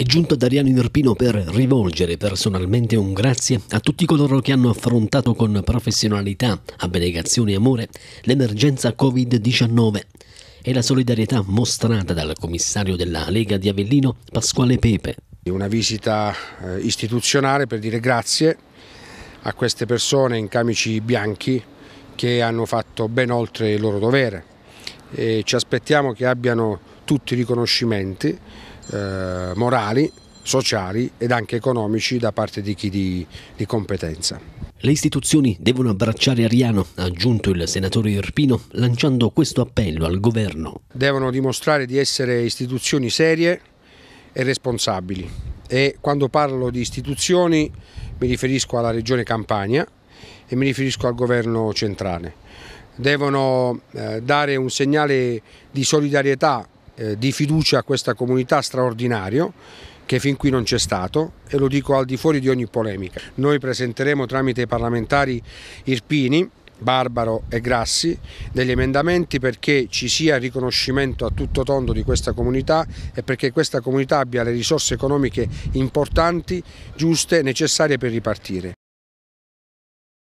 È giunto Dariano Irpino per rivolgere personalmente un grazie a tutti coloro che hanno affrontato con professionalità, abnegazione e amore l'emergenza Covid-19 e la solidarietà mostrata dal commissario della Lega di Avellino Pasquale Pepe. Una visita eh, istituzionale per dire grazie a queste persone in camici bianchi che hanno fatto ben oltre il loro dovere. E ci aspettiamo che abbiano tutti i riconoscimenti eh, morali, sociali ed anche economici da parte di chi di, di competenza. Le istituzioni devono abbracciare Ariano, ha aggiunto il senatore Irpino, lanciando questo appello al governo. Devono dimostrare di essere istituzioni serie e responsabili. E quando parlo di istituzioni mi riferisco alla regione Campania e mi riferisco al governo centrale. Devono eh, dare un segnale di solidarietà eh, di fiducia a questa comunità straordinario che fin qui non c'è stato e lo dico al di fuori di ogni polemica. Noi presenteremo tramite i parlamentari Irpini, Barbaro e Grassi degli emendamenti perché ci sia riconoscimento a tutto tondo di questa comunità e perché questa comunità abbia le risorse economiche importanti, giuste, e necessarie per ripartire.